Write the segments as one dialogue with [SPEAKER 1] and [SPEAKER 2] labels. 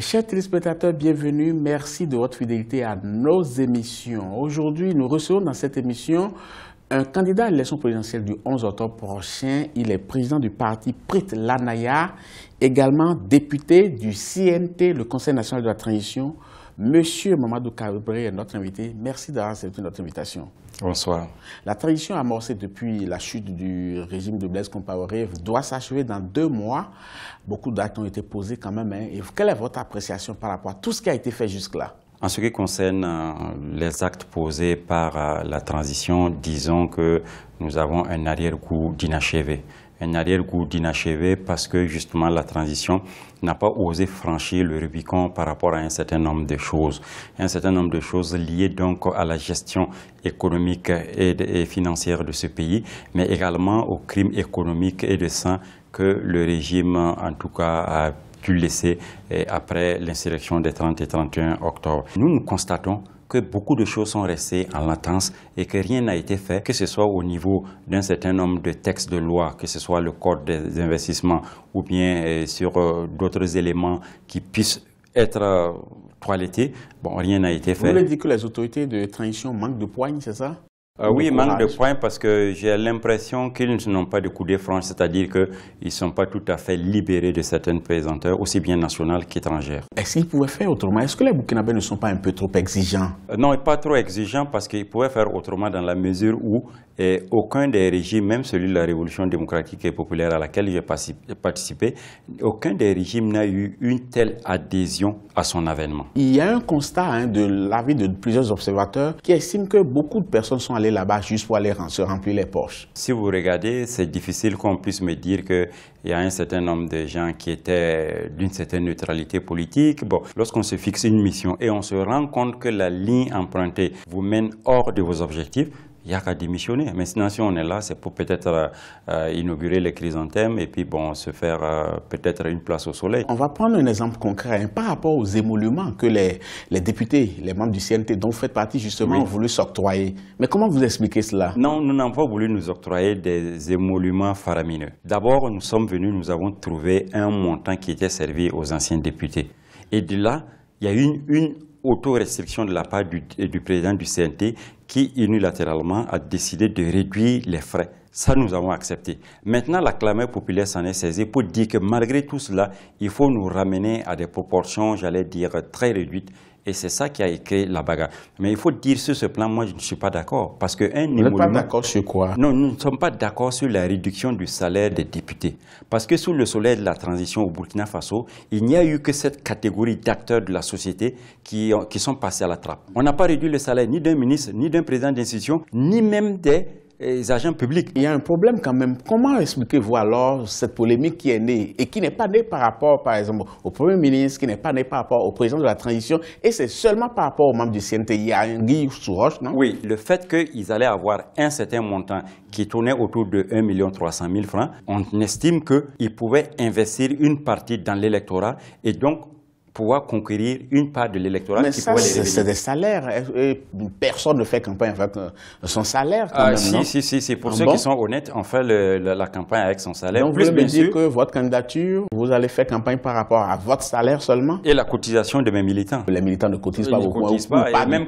[SPEAKER 1] Chers téléspectateurs, bienvenue. Merci de votre fidélité à nos émissions. Aujourd'hui, nous recevons dans cette émission un candidat à l'élection présidentielle du 11 octobre prochain. Il est président du parti Prit Lanaya, également député du CNT, le Conseil national de la transition. Monsieur Mamadou Kabré est notre invité. Merci d'avoir accepté notre invitation. Bonsoir. La transition amorcée depuis la chute du régime de Blaise Compaoré doit s'achever dans deux mois. Beaucoup d'actes ont été posés quand même. Hein. quelle est votre appréciation par rapport à tout ce qui a été fait jusque-là
[SPEAKER 2] en ce qui concerne euh, les actes posés par euh, la transition, disons que nous avons un arrière coup d'inachevé un arrière-goût d'inachevé parce que justement la transition n'a pas osé franchir le Rubicon par rapport à un certain nombre de choses. Un certain nombre de choses liées donc à la gestion économique et, financière de ce pays, mais également aux crimes économiques et de sang que le régime, en tout cas, a pu laisser après l'insurrection des 30 et 31 octobre. Nous, nous constatons que beaucoup de choses sont restées en latence et que rien n'a été fait, que ce soit au niveau d'un certain nombre de textes de loi, que ce soit le code des investissements ou bien euh, sur euh, d'autres éléments qui puissent être euh, toilettés. Bon, rien n'a été fait. Vous voulez dire
[SPEAKER 1] que les autorités de transition manquent de poigne, c'est ça
[SPEAKER 2] ah oui, manque de points parce que j'ai l'impression qu'ils n'ont pas de coup de c'est-à-dire qu'ils ne sont pas tout à fait libérés de certaines présenteurs, aussi bien nationales qu'étrangères.
[SPEAKER 1] Est-ce qu'ils pouvaient faire autrement Est-ce que les Burkinabés ne sont pas un peu trop exigeants
[SPEAKER 2] euh, Non, pas trop exigeants parce qu'ils pouvaient faire autrement dans la mesure où et aucun des régimes, même celui de la révolution démocratique et populaire à laquelle j'ai participé, aucun des régimes n'a eu une telle adhésion à son avènement.
[SPEAKER 1] Il y a un constat hein, de l'avis de plusieurs observateurs qui estime que beaucoup de personnes sont allées là-bas juste pour aller se remplir les poches.
[SPEAKER 2] Si vous regardez, c'est difficile qu'on puisse me dire qu'il y a un certain nombre de gens qui étaient d'une certaine neutralité politique. Bon, lorsqu'on se fixe une mission et on se rend compte que la ligne empruntée vous mène hors de vos objectifs, il n'y a qu'à démissionner. Mais sinon, si on est là, c'est pour peut-être euh, inaugurer les chrysanthèmes et puis bon, se faire euh, peut-être une place au soleil. On va prendre un exemple concret
[SPEAKER 1] hein. par rapport aux émoluments que les, les, députés, les membres du CNT dont vous faites partie justement ont voulu s'octroyer. Mais comment vous expliquez cela
[SPEAKER 2] Non, nous n'avons pas voulu nous octroyer des émoluments faramineux. D'abord, nous sommes venus, nous avons trouvé un montant qui était servi aux anciens députés. Et de là, il y a une, une auto-restriction de la part du, du, président du CNT qui unilatéralement a décidé de réduire les frais. Ça, nous avons accepté. Maintenant, la clameur populaire s'en est saisie pour dire que malgré tout cela, il faut nous ramener à des proportions, j'allais dire, très réduites et c'est ça qui a créé la bagarre. Mais il faut dire sur ce plan, moi je ne suis pas d'accord. Parce que un Vous n'êtes pas d'accord sur quoi Non, nous ne sommes pas d'accord sur la réduction du salaire des députés. Parce que sous le soleil de la transition au Burkina Faso, il n'y a eu que cette catégorie d'acteurs de la société qui, qui sont passés à la trappe. On n'a pas réduit le salaire ni d'un ministre, ni d'un président d'institution, ni même des les agents publics. Il y a un problème quand même. Comment
[SPEAKER 1] expliquez-vous alors cette polémique qui est née et qui n'est pas née par rapport, par exemple, au Premier ministre, qui n'est pas née par rapport au président de la transition, et c'est seulement par rapport aux membres du CNTI, à Guy Souroche, non Oui,
[SPEAKER 2] le fait qu'ils allaient avoir un certain montant qui tournait autour de 1,3 million de francs, on estime qu'ils pouvaient investir une partie dans l'électorat et donc pouvoir conquérir une part de l'électorat qui C'est des
[SPEAKER 1] salaires. personne ne fait campagne avec euh, son salaire. ah, si, si, si, c'est Pour ah ceux qui sont
[SPEAKER 2] honnêtes, on fait la, campagne avec son salaire. Donc, vous voulez me dire
[SPEAKER 1] que votre candidature, vous allez faire campagne par rapport à votre salaire seulement
[SPEAKER 2] Et la cotisation de mes militants. Les militants ne cotisent pas beaucoup. pas, même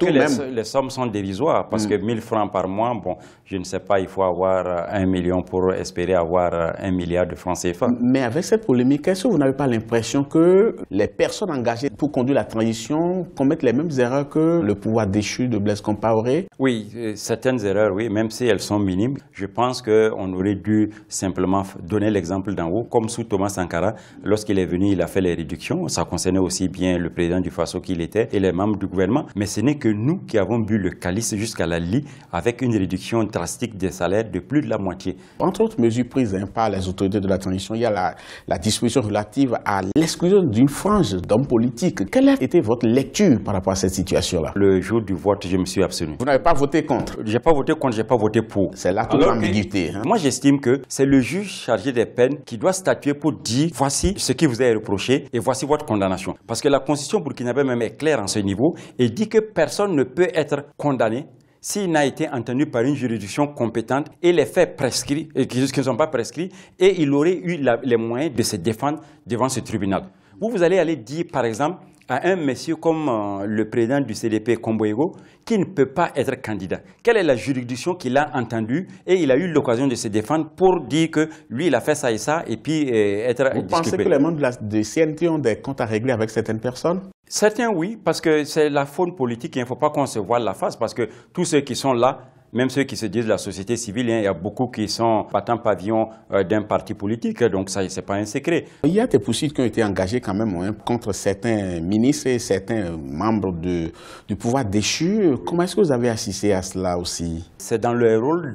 [SPEAKER 2] Les, sommes sont dérisoires, parce mm. que 1000 francs par mois, bon, je ne sais pas, il faut avoir euh, un million pour espérer avoir euh, un milliard de francs CFA. Mais avec cette polémique, est-ce que vous n'avez pas l'impression que les personnes
[SPEAKER 1] engagés pour conduire la transition commettent les mêmes erreurs que le pouvoir déchu de Blaise Compaoré
[SPEAKER 2] Oui, euh, certaines erreurs, oui, même si elles sont minimes. Je pense qu'on aurait dû simplement donner l'exemple d'en haut, comme sous Thomas Sankara. Lorsqu'il est venu, il a fait les réductions. Ça concernait aussi bien le président du Faso qu'il était et les membres du gouvernement. Mais ce n'est que nous qui avons bu le calice jusqu'à la lit avec une réduction drastique des salaires de plus de la moitié. Entre autres mesures prises hein,
[SPEAKER 1] par les autorités de la transition, il y a la, disposition relative à l'exclusion d'une frange Politique, Quelle a été votre lecture par rapport à cette situation-là Le jour du vote, je me suis abstenu. Vous
[SPEAKER 2] n'avez pas voté contre n'ai pas voté contre, n'ai pas voté pour. C'est là toute l'ambiguïté. Hein. Moi, j'estime que c'est le juge chargé des peines qui doit statuer pour dire voici ce qui vous est reproché et voici votre condamnation. Parce que la constitution burkinabé même est claire en ce niveau et dit que personne ne peut être condamné s'il n'a été entendu par une juridiction compétente et les faits prescrits, qui ne sont pas prescrits, et il aurait eu les moyens de se défendre devant ce tribunal vous allez aller dire, par exemple, à un monsieur comme euh, le président du CDP, Comboego, qui ne peut pas être candidat. Quelle est la juridiction qu'il a entendue et il a eu l'occasion de se défendre pour dire que lui, il a fait ça et ça et puis euh, être Vous pensez que les membres
[SPEAKER 1] de CNT ont des comptes à régler avec certaines personnes
[SPEAKER 2] Certains, oui, parce que c'est la faune politique et il ne faut pas qu'on se voile la face parce que tous ceux qui sont là même ceux qui se disent la société civile, hein, il y a beaucoup qui sont patent pavillon euh, d'un parti politique, donc ça, ce n'est pas un secret. Il y a des poursuites qui ont été engagées quand même hein, contre certains
[SPEAKER 1] ministres et certains membres de, du pouvoir déchu. Comment est-ce que vous avez assisté
[SPEAKER 2] à cela aussi C'est dans le rôle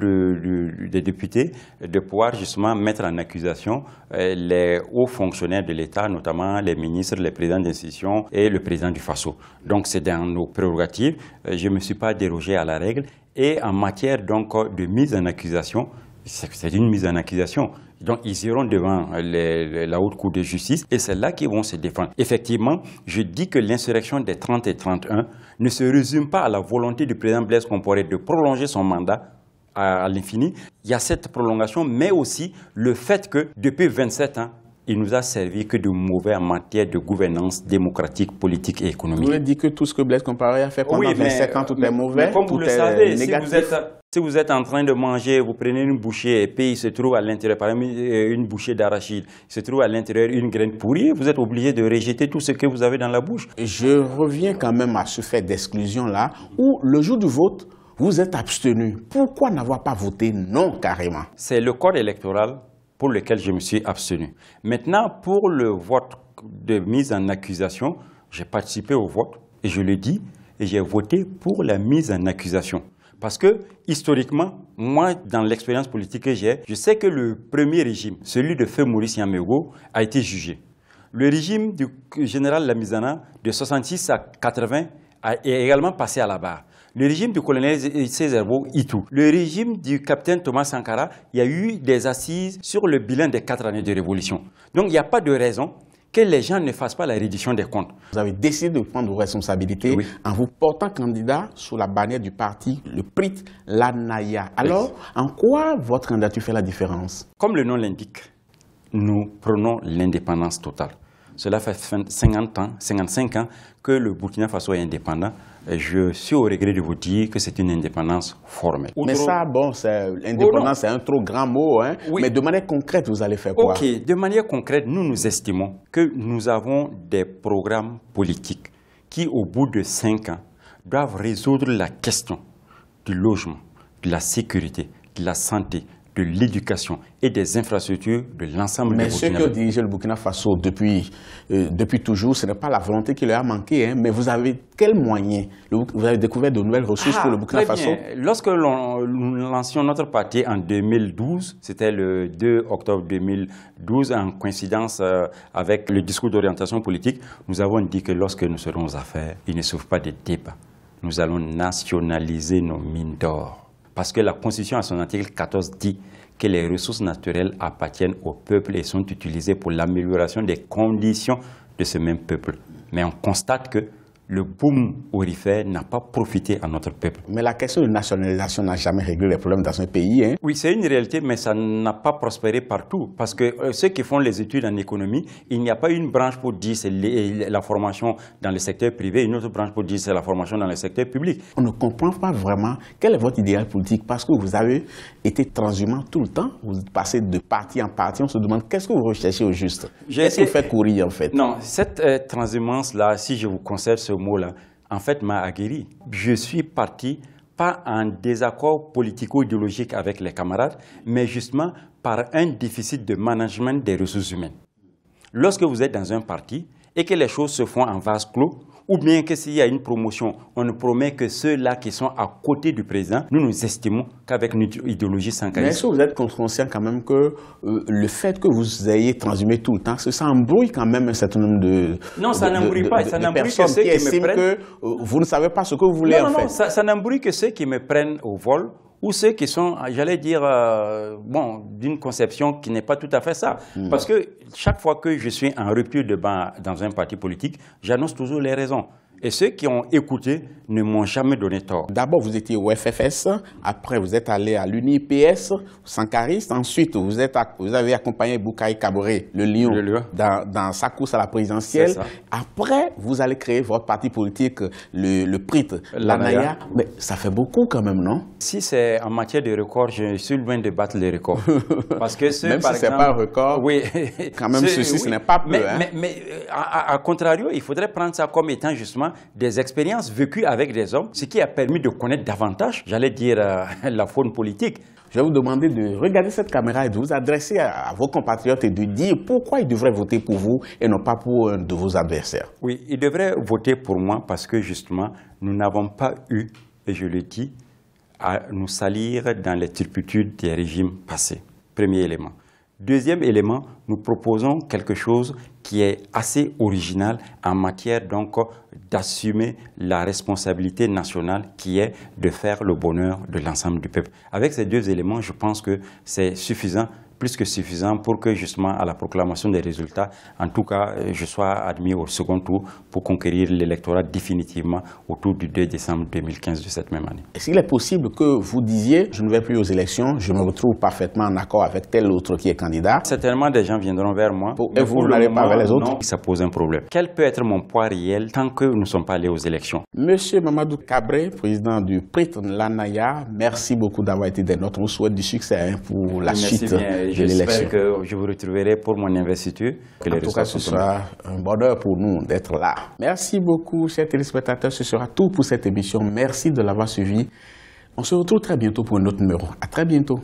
[SPEAKER 2] des députés de pouvoir justement mettre en accusation euh, les hauts fonctionnaires de l'État, notamment les ministres, les présidents d'institutions et le président du FASO. Donc c'est dans nos prérogatives. Euh, je ne me suis pas dérogé à la règle et en matière donc de mise en accusation, c'est une mise en accusation. Donc, ils iront devant la haute cour de justice et c'est là qu'ils vont se défendre. Effectivement, je dis que l'insurrection des 30 et 31 ne se résume pas à la volonté du président Blaise Comporé de prolonger son mandat à l'infini. Il y a cette prolongation, mais aussi le fait que depuis 27 ans, il nous a servi que de mauvais en matière de gouvernance démocratique, politique et économique.
[SPEAKER 1] Vous avez dit que tout ce que Blaise Compaoré a fait pendant 25 ans, mauvais, comme le savez, Si
[SPEAKER 2] vous, êtes, en train de manger, vous prenez une bouchée et puis il se trouve à l'intérieur, par exemple euh, une bouchée d'arachide, il se trouve à l'intérieur une graine pourrie, vous êtes obligé de rejeter tout ce que vous avez dans la bouche. Je reviens quand même à ce fait d'exclusion-là, où le jour du vote,
[SPEAKER 1] vous êtes abstenu. Pourquoi n'avoir pas voté non carrément
[SPEAKER 2] C'est le code électoral pour lequel je me suis abstenu. Maintenant, pour le vote de mise en accusation, j'ai participé au vote, et je le dis, et j'ai voté pour la mise en accusation. Parce que, historiquement, moi, dans l'expérience politique que j'ai, je sais que le premier régime, celui de Feu Maurice Yamego, a été jugé. Le régime du général Lamizana, de 66 à 80, est également passé à la barre le régime du colonel César Itou, tout. Le régime du capitaine Thomas Sankara, il y a eu des assises sur le bilan des quatre années de révolution. Donc il n'y a pas de raison que les gens ne fassent pas la reddition des comptes.
[SPEAKER 1] Vous avez décidé de prendre vos responsabilités en vous portant candidat sous la bannière du parti, le PRIT, Naya. Alors,
[SPEAKER 2] en quoi votre candidature fait la différence Comme le nom l'indique, nous prenons l'indépendance totale. Cela fait 50 ans, 55 ans que le Burkina Faso est indépendant je suis au regret de vous dire que c'est une indépendance formelle. Mais ça,
[SPEAKER 1] bon, indépendance, c'est un trop grand mot. Hein. Mais de manière concrète, vous allez faire quoi
[SPEAKER 2] de manière concrète, nous nous estimons que nous avons des programmes politiques qui, au bout de cinq ans, doivent résoudre la question du logement, de la sécurité, de la santé, de l'éducation et des infrastructures de l'ensemble du Burkina Mais ceux qui le Burkina Faso depuis, euh, depuis toujours, ce n'est pas la
[SPEAKER 1] volonté qui leur a manqué, hein. mais vous avez quels moyens Vous avez découvert de nouvelles ressources pour le ah, Burkina Faso
[SPEAKER 2] Lorsque nous lancions notre parti en 2012, c'était le 2 octobre 2012, en coïncidence euh, avec le discours d'orientation politique, nous avons dit que lorsque nous serons aux affaires, il ne s'ouvre pas de débat. Nous allons nationaliser nos mines d'or. Parce que la Constitution, à son article 14, dit que les ressources naturelles appartiennent au peuple et sont utilisées pour l'amélioration des conditions de ce même peuple. Mais on constate que le boom orifère n'a pas profité à notre peuple. Mais la question de
[SPEAKER 1] nationalisation n'a jamais réglé les problèmes dans un pays. Hein.
[SPEAKER 2] Oui, c'est une réalité, mais ça n'a pas prospéré partout. Parce que euh, ceux qui font les études en économie, il n'y a pas une branche pour dire c'est la formation dans le secteur privé, une autre branche pour dire c'est la formation dans le secteur public. On ne comprend pas vraiment
[SPEAKER 1] quel est votre idéal politique parce que vous avez été transhumant tout le temps. Vous passez de parti en parti. On se demande qu'est-ce que vous recherchez au juste Qu'est-ce que vous faites courir en fait Non,
[SPEAKER 2] cette euh, transhumance-là, si je vous conseille ce mot-là, en fait, m'a aguerri. Je suis parti pas en désaccord politico-idéologique avec les camarades, mais justement par un déficit de management des ressources humaines. Lorsque vous êtes dans un parti et que les choses se font en vase clos, ou bien que s'il y a une promotion, on ne promet que ceux-là qui sont à côté du président. Nous, nous estimons qu'avec notre idéologie sans Mais est-ce
[SPEAKER 1] vous êtes conscient quand même que euh, le fait que vous ayez transhumé tout le temps, ça embrouille quand même un certain nombre de Non, ça n'embrouille pas. ça n'embrouille que ceux qui, qui me prennent... que euh, vous ne savez pas ce que vous voulez non, Non,
[SPEAKER 2] ça, ça n'embrouille que ceux qui me prennent au vol ou ceux qui sont, j'allais dire, euh, bon, d'une conception qui n'est pas tout à fait ça. Hmm. Parce que chaque fois que je suis en rupture de bain dans un parti politique, j'annonce toujours les raisons. Et ceux qui ont écouté ne m'ont jamais donné tort. D'abord, vous étiez au
[SPEAKER 1] FFS, après vous êtes allé à l'UNIPS, Sankariste, ensuite vous, êtes vous avez accompagné Boukaï Kabore, le lion, Dans, sa course à la présidentielle. Après,
[SPEAKER 2] vous allez créer votre parti politique, le, le PRIT, naya.
[SPEAKER 1] Mais ça fait beaucoup quand même,
[SPEAKER 2] non Si c'est en matière de record, je suis loin de battre les records. Parce que même si ce n'est pas un record, oui. quand même ceci, ce n'est pas peu. Mais, hein. mais, euh, à contrario, il faudrait prendre ça comme étant justement des expériences vécues avec des hommes, ce qui a permis de connaître davantage, j'allais dire, euh, la faune politique. Je vais vous demander de regarder cette caméra et de vous adresser à, à,
[SPEAKER 1] vos compatriotes et de dire pourquoi ils devraient voter pour vous et non pas pour un de vos adversaires. Oui, ils
[SPEAKER 2] devraient voter pour moi parce que justement, nous n'avons pas eu, et je le dis, à nous salir dans les turpitudes des régimes passés. Premier élément. Deuxième élément, nous proposons quelque chose qui est assez original en matière donc d'assumer la responsabilité nationale qui est de faire le bonheur de l'ensemble du peuple. Avec ces deux éléments, je pense que c'est suffisant plus que suffisant pour que justement à la proclamation des résultats, en tout cas, euh, je sois admis au second tour pour conquérir l'électorat définitivement autour du 2 décembre 2015 de cette même année.
[SPEAKER 1] Est-ce qu'il est possible que vous disiez, je ne vais plus aux élections, je me retrouve parfaitement en accord avec tel autre qui est candidat
[SPEAKER 2] Certainement, des gens viendront vers moi. Pour, et vous n'allez pas vers les autres non, Ça pose un problème. Quel peut être mon poids réel tant que nous ne sommes pas allés aux élections Monsieur Mamadou Cabré, président du Prit Lanaya, merci beaucoup
[SPEAKER 1] d'avoir été des nôtres. On vous souhaite du succès hein, pour la merci suite. Bien j'espère que
[SPEAKER 2] je vous retrouverai pour mon investiture. Que en tout cas, ce sera un bonheur pour nous d'être là.
[SPEAKER 1] Merci beaucoup, chers téléspectateurs. Ce sera tout pour cette émission. Merci de l'avoir suivi. On se retrouve très bientôt pour un autre numéro. À très bientôt.